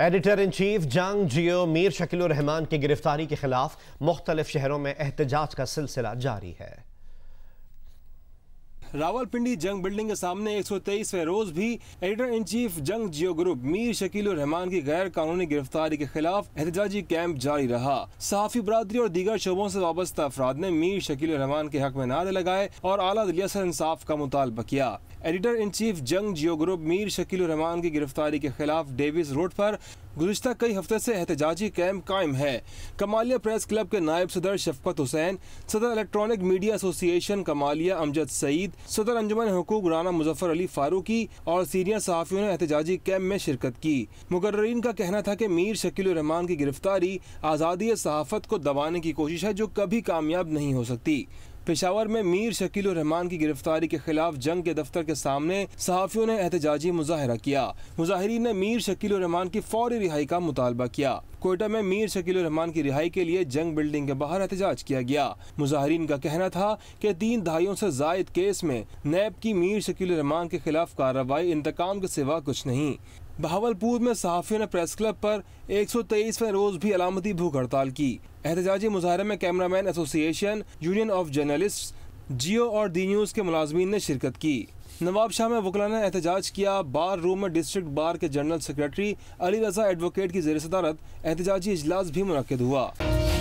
editor in chief Jang जियो मीर शकील रहमान की गिरफ्तारी के खिलाफ मुख्तलिफ शहरों में एहतजाज का सिलसिला जारी है रावलपिंडी जंग बिल्डिंग के सामने एक सौ तेईसवें रोज भी editor in chief Jang Geo group Mir Shakil Rahman की गैर कानूनी गिरफ्तारी के खिलाफ एहतजाजी कैंप जारी रहा सहाफी बरदरी और दीगर शोबों से वाबस्ता अफराद ने मीर शकील रहमान के हक में नारे लगाए और अला दलिया से इंसाफ का मुतालबा किया editor in chief Jang Geo group Mir Shakil Rahman की गिरफ्तारी के खिलाफ डेविस रोड पर गुजशत कई हफ्ते से एहतजाजी कैम्प कायम है कमालिया प्रेस क्लब के नायब सदर शफकत हुसैन सदर electronic media association Kamalia Amjad Saeed सदर अंजुमन हकूक राना मुजफ्फर अली फारूकी और सीनियर सहाफ़ियों ने एहतजाजी कैम्प में शिरकत की मुकर्रीन का कहना था कि मीर शकील रहमान की गिरफ्तारी आज़ादी सहाफ़त को दबाने की कोशिश है जो कभी कामयाब नहीं हो सकती पेशावर में मीर शकील रहमान की गिरफ्तारी के खिलाफ जंग के दफ्तर के सामने सहाफ़ियों ने एहतजाजी मुजाहरा किया मुजाहरीन ने मीर शकील रहमान की फौरी रिहाई का मुतालबा किया कोयटा में मीर शकील रहमान की रिहाई के लिए जंग बिल्डिंग के बाहर एहतजाज किया गया मुजाहरीन का कहना था कि तीन दहाइयों से जायद केस में नैब की मीर शकील रहमान के खिलाफ कार्रवाई इंतकाम के सिवा कुछ नहीं बहावलपुर में सहाफियों ने प्रेस क्लब पर 123वें रोज भी अलामती भूख हड़ताल की एहतजाजी मुजाहरे में cameraman association union of journalist Geo और दी न्यूज़ के मुलाजमीन ने शिरकत की नवाब शाह में वकला ने एहतजाज किया बार रूम में डिस्ट्रिक्ट बार के general secretary Ali Raza advocate की जेर सदारत एहतजाजी इजलास भी मुनद हुआ